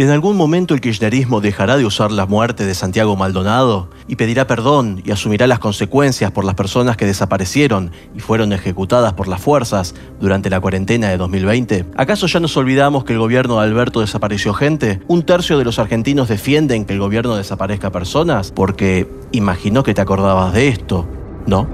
¿En algún momento el kirchnerismo dejará de usar la muerte de Santiago Maldonado y pedirá perdón y asumirá las consecuencias por las personas que desaparecieron y fueron ejecutadas por las fuerzas durante la cuarentena de 2020? ¿Acaso ya nos olvidamos que el gobierno de Alberto desapareció gente? ¿Un tercio de los argentinos defienden que el gobierno desaparezca personas porque imaginó que te acordabas de esto? ¿No?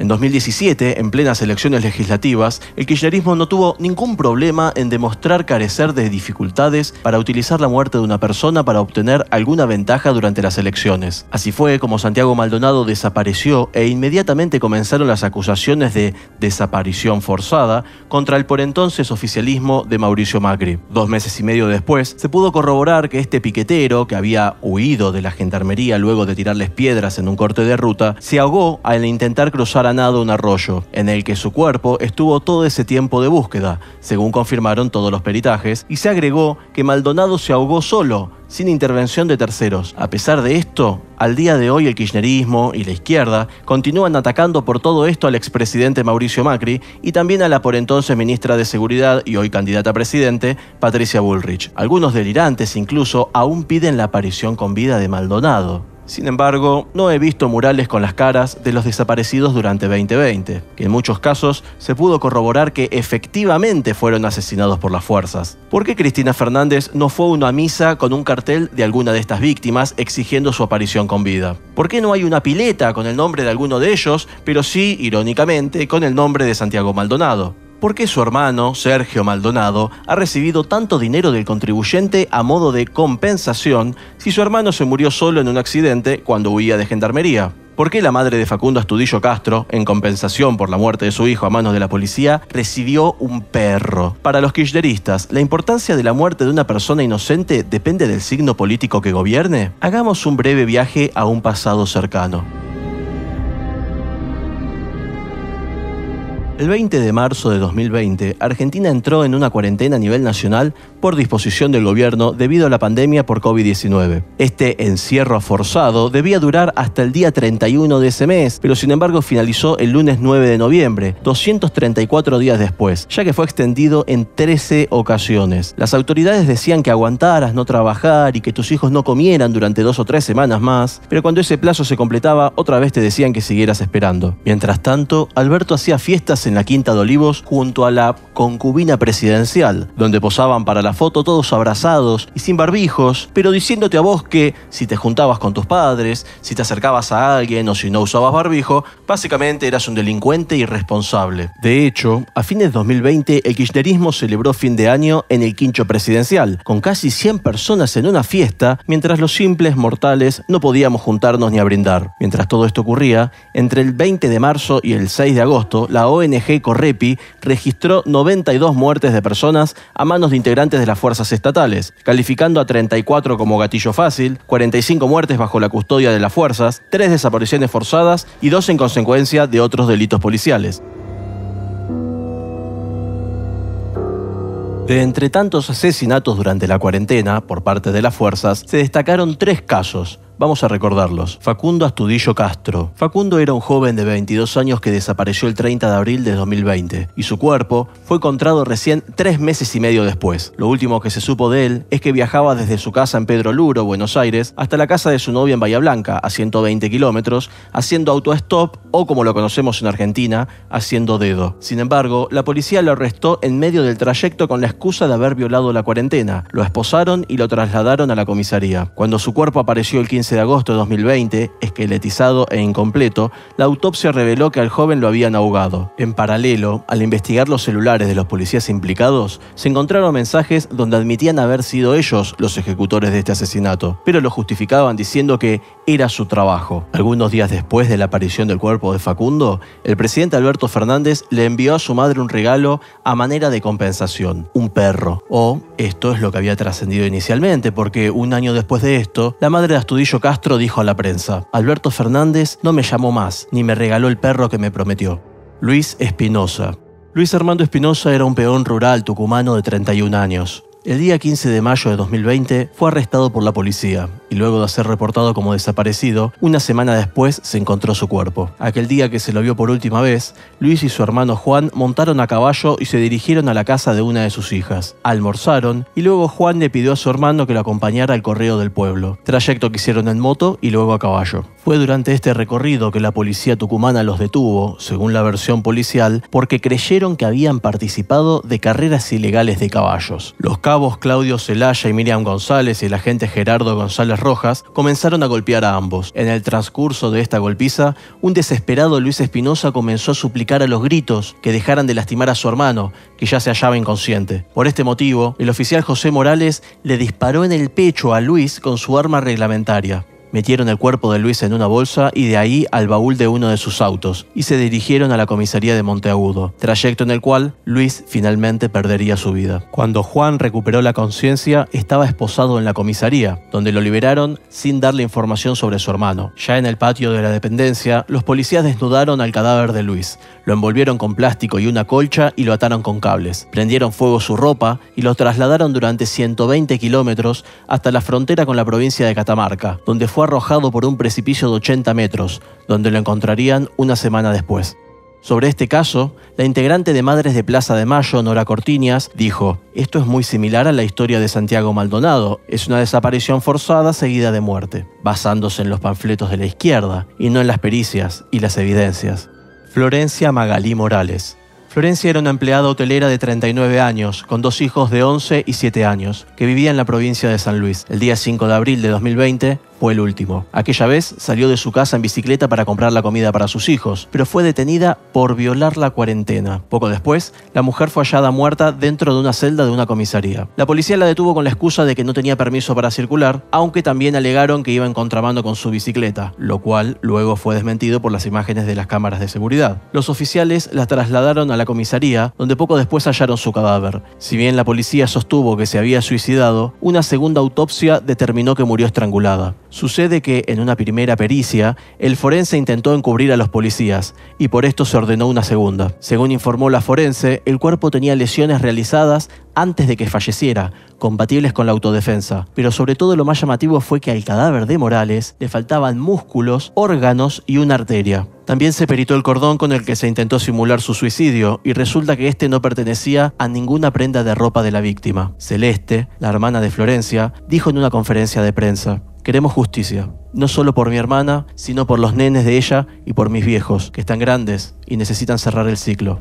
En 2017, en plenas elecciones legislativas, el kirchnerismo no tuvo ningún problema en demostrar carecer de dificultades para utilizar la muerte de una persona para obtener alguna ventaja durante las elecciones. Así fue como Santiago Maldonado desapareció e inmediatamente comenzaron las acusaciones de desaparición forzada contra el por entonces oficialismo de Mauricio Macri. Dos meses y medio después, se pudo corroborar que este piquetero, que había huido de la gendarmería luego de tirarles piedras en un corte de ruta, se ahogó al intentar cruzar a un arroyo, en el que su cuerpo estuvo todo ese tiempo de búsqueda, según confirmaron todos los peritajes, y se agregó que Maldonado se ahogó solo, sin intervención de terceros. A pesar de esto, al día de hoy el kirchnerismo y la izquierda continúan atacando por todo esto al expresidente Mauricio Macri y también a la por entonces ministra de Seguridad y hoy candidata a presidente, Patricia Bullrich. Algunos delirantes incluso aún piden la aparición con vida de Maldonado. Sin embargo, no he visto murales con las caras de los desaparecidos durante 2020, que en muchos casos se pudo corroborar que efectivamente fueron asesinados por las fuerzas. ¿Por qué Cristina Fernández no fue a una misa con un cartel de alguna de estas víctimas exigiendo su aparición con vida? ¿Por qué no hay una pileta con el nombre de alguno de ellos, pero sí, irónicamente, con el nombre de Santiago Maldonado? por qué su hermano, Sergio Maldonado, ha recibido tanto dinero del contribuyente a modo de compensación si su hermano se murió solo en un accidente cuando huía de gendarmería. ¿Por qué la madre de Facundo Astudillo Castro, en compensación por la muerte de su hijo a manos de la policía, recibió un perro? Para los kirchneristas, ¿la importancia de la muerte de una persona inocente depende del signo político que gobierne? Hagamos un breve viaje a un pasado cercano. El 20 de marzo de 2020, Argentina entró en una cuarentena a nivel nacional por disposición del gobierno debido a la pandemia por COVID-19. Este encierro forzado debía durar hasta el día 31 de ese mes, pero sin embargo finalizó el lunes 9 de noviembre, 234 días después, ya que fue extendido en 13 ocasiones. Las autoridades decían que aguantaras, no trabajar y que tus hijos no comieran durante dos o tres semanas más, pero cuando ese plazo se completaba, otra vez te decían que siguieras esperando. Mientras tanto, Alberto hacía fiestas en la Quinta de Olivos junto a la concubina presidencial, donde posaban para la foto todos abrazados y sin barbijos, pero diciéndote a vos que si te juntabas con tus padres, si te acercabas a alguien o si no usabas barbijo, básicamente eras un delincuente irresponsable. De hecho, a fines de 2020 el kirchnerismo celebró fin de año en el quincho presidencial, con casi 100 personas en una fiesta, mientras los simples mortales no podíamos juntarnos ni a brindar. Mientras todo esto ocurría, entre el 20 de marzo y el 6 de agosto, la ONG Correpi registró 92 muertes de personas a manos de integrantes de las fuerzas estatales, calificando a 34 como gatillo fácil, 45 muertes bajo la custodia de las fuerzas, 3 desapariciones forzadas y 2 en consecuencia de otros delitos policiales. De entre tantos asesinatos durante la cuarentena por parte de las fuerzas, se destacaron tres casos, Vamos a recordarlos. Facundo Astudillo Castro. Facundo era un joven de 22 años que desapareció el 30 de abril de 2020 y su cuerpo fue encontrado recién tres meses y medio después. Lo último que se supo de él es que viajaba desde su casa en Pedro Luro, Buenos Aires, hasta la casa de su novia en Bahía Blanca, a 120 kilómetros, haciendo auto o como lo conocemos en Argentina, haciendo dedo. Sin embargo, la policía lo arrestó en medio del trayecto con la excusa de haber violado la cuarentena. Lo esposaron y lo trasladaron a la comisaría. Cuando su cuerpo apareció el 15 de agosto de 2020, esqueletizado e incompleto, la autopsia reveló que al joven lo habían ahogado. En paralelo, al investigar los celulares de los policías implicados, se encontraron mensajes donde admitían haber sido ellos los ejecutores de este asesinato, pero lo justificaban diciendo que era su trabajo. Algunos días después de la aparición del cuerpo de Facundo, el presidente Alberto Fernández le envió a su madre un regalo a manera de compensación, un perro. O esto es lo que había trascendido inicialmente, porque un año después de esto, la madre de Astudillo Castro dijo a la prensa, Alberto Fernández no me llamó más, ni me regaló el perro que me prometió. Luis Espinosa. Luis Armando Espinosa era un peón rural tucumano de 31 años. El día 15 de mayo de 2020 fue arrestado por la policía y luego de ser reportado como desaparecido, una semana después se encontró su cuerpo. Aquel día que se lo vio por última vez, Luis y su hermano Juan montaron a caballo y se dirigieron a la casa de una de sus hijas. Almorzaron y luego Juan le pidió a su hermano que lo acompañara al correo del pueblo, trayecto que hicieron en moto y luego a caballo. Fue durante este recorrido que la policía tucumana los detuvo, según la versión policial, porque creyeron que habían participado de carreras ilegales de caballos. Los cabos Claudio Celaya y Miriam González y el agente Gerardo González Rojas comenzaron a golpear a ambos. En el transcurso de esta golpiza, un desesperado Luis Espinosa comenzó a suplicar a los gritos que dejaran de lastimar a su hermano, que ya se hallaba inconsciente. Por este motivo, el oficial José Morales le disparó en el pecho a Luis con su arma reglamentaria. Metieron el cuerpo de Luis en una bolsa y de ahí al baúl de uno de sus autos, y se dirigieron a la comisaría de Monteagudo, trayecto en el cual Luis finalmente perdería su vida. Cuando Juan recuperó la conciencia, estaba esposado en la comisaría, donde lo liberaron sin darle información sobre su hermano. Ya en el patio de la dependencia, los policías desnudaron al cadáver de Luis, lo envolvieron con plástico y una colcha y lo ataron con cables. Prendieron fuego su ropa y lo trasladaron durante 120 kilómetros hasta la frontera con la provincia de Catamarca, donde fue arrojado por un precipicio de 80 metros, donde lo encontrarían una semana después. Sobre este caso, la integrante de Madres de Plaza de Mayo, Nora Cortiñas, dijo, esto es muy similar a la historia de Santiago Maldonado, es una desaparición forzada seguida de muerte, basándose en los panfletos de la izquierda y no en las pericias y las evidencias. Florencia Magalí Morales. Florencia era una empleada hotelera de 39 años, con dos hijos de 11 y 7 años, que vivía en la provincia de San Luis. El día 5 de abril de 2020, fue el último. Aquella vez salió de su casa en bicicleta para comprar la comida para sus hijos, pero fue detenida por violar la cuarentena. Poco después, la mujer fue hallada muerta dentro de una celda de una comisaría. La policía la detuvo con la excusa de que no tenía permiso para circular, aunque también alegaron que iba en contrabando con su bicicleta, lo cual luego fue desmentido por las imágenes de las cámaras de seguridad. Los oficiales la trasladaron a la comisaría, donde poco después hallaron su cadáver. Si bien la policía sostuvo que se había suicidado, una segunda autopsia determinó que murió estrangulada. Sucede que, en una primera pericia, el forense intentó encubrir a los policías, y por esto se ordenó una segunda. Según informó la forense, el cuerpo tenía lesiones realizadas antes de que falleciera, compatibles con la autodefensa. Pero sobre todo lo más llamativo fue que al cadáver de Morales le faltaban músculos, órganos y una arteria. También se peritó el cordón con el que se intentó simular su suicidio y resulta que este no pertenecía a ninguna prenda de ropa de la víctima. Celeste, la hermana de Florencia, dijo en una conferencia de prensa: Queremos justicia, no solo por mi hermana, sino por los nenes de ella y por mis viejos, que están grandes y necesitan cerrar el ciclo.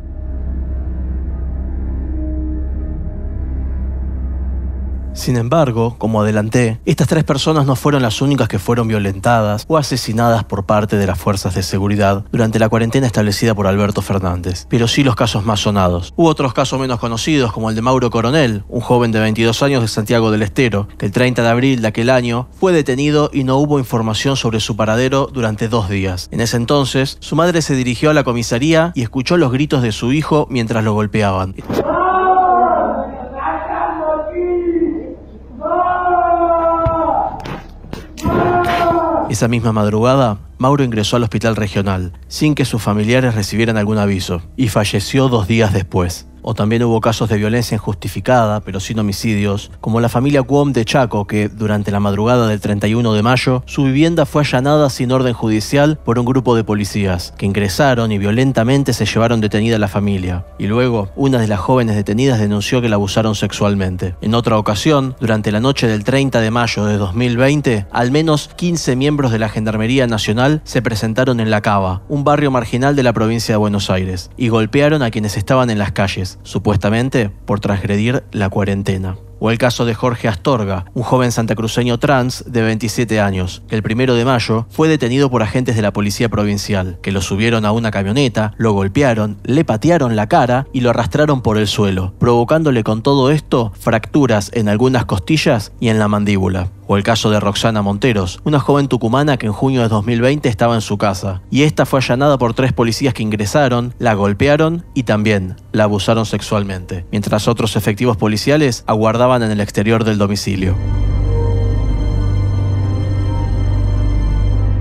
Sin embargo, como adelanté, estas tres personas no fueron las únicas que fueron violentadas o asesinadas por parte de las fuerzas de seguridad durante la cuarentena establecida por Alberto Fernández, pero sí los casos más sonados. Hubo otros casos menos conocidos, como el de Mauro Coronel, un joven de 22 años de Santiago del Estero, que el 30 de abril de aquel año fue detenido y no hubo información sobre su paradero durante dos días. En ese entonces, su madre se dirigió a la comisaría y escuchó los gritos de su hijo mientras lo golpeaban. Esa misma madrugada, Mauro ingresó al hospital regional, sin que sus familiares recibieran algún aviso, y falleció dos días después. O también hubo casos de violencia injustificada, pero sin homicidios, como la familia Cuom de Chaco, que durante la madrugada del 31 de mayo, su vivienda fue allanada sin orden judicial por un grupo de policías, que ingresaron y violentamente se llevaron detenida a la familia. Y luego, una de las jóvenes detenidas denunció que la abusaron sexualmente. En otra ocasión, durante la noche del 30 de mayo de 2020, al menos 15 miembros de la Gendarmería Nacional se presentaron en La Cava, un barrio marginal de la provincia de Buenos Aires, y golpearon a quienes estaban en las calles supuestamente por transgredir la cuarentena. O el caso de Jorge Astorga, un joven santacruceño trans de 27 años, que el primero de mayo fue detenido por agentes de la policía provincial, que lo subieron a una camioneta, lo golpearon, le patearon la cara y lo arrastraron por el suelo, provocándole con todo esto fracturas en algunas costillas y en la mandíbula o el caso de Roxana Monteros, una joven tucumana que en junio de 2020 estaba en su casa, y esta fue allanada por tres policías que ingresaron, la golpearon y también la abusaron sexualmente, mientras otros efectivos policiales aguardaban en el exterior del domicilio.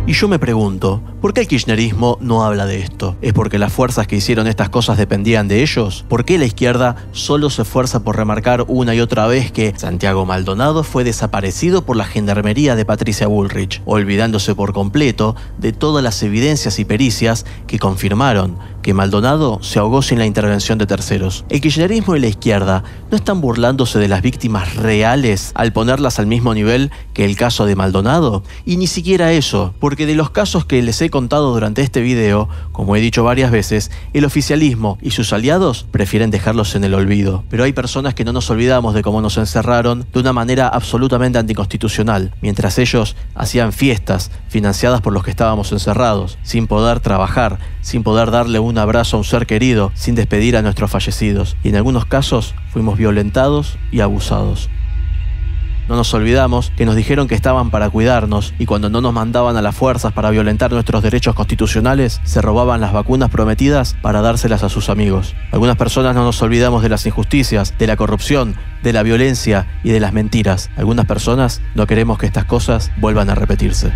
Y yo me pregunto, ¿por qué el kirchnerismo no habla de esto? ¿Es porque las fuerzas que hicieron estas cosas dependían de ellos? ¿Por qué la izquierda solo se esfuerza por remarcar una y otra vez que Santiago Maldonado fue desaparecido por la gendarmería de Patricia Bullrich, olvidándose por completo de todas las evidencias y pericias que confirmaron que Maldonado se ahogó sin la intervención de terceros. El kirchnerismo y la izquierda no están burlándose de las víctimas reales al ponerlas al mismo nivel que el caso de Maldonado. Y ni siquiera eso, porque de los casos que les he contado durante este video, como he dicho varias veces, el oficialismo y sus aliados prefieren dejarlos en el olvido. Pero hay personas que no nos olvidamos de cómo nos encerraron de una manera absolutamente anticonstitucional, mientras ellos hacían fiestas financiadas por los que estábamos encerrados, sin poder trabajar, sin poder darle un un abrazo a un ser querido sin despedir a nuestros fallecidos y en algunos casos fuimos violentados y abusados. No nos olvidamos que nos dijeron que estaban para cuidarnos y cuando no nos mandaban a las fuerzas para violentar nuestros derechos constitucionales, se robaban las vacunas prometidas para dárselas a sus amigos. Algunas personas no nos olvidamos de las injusticias, de la corrupción, de la violencia y de las mentiras. Algunas personas no queremos que estas cosas vuelvan a repetirse.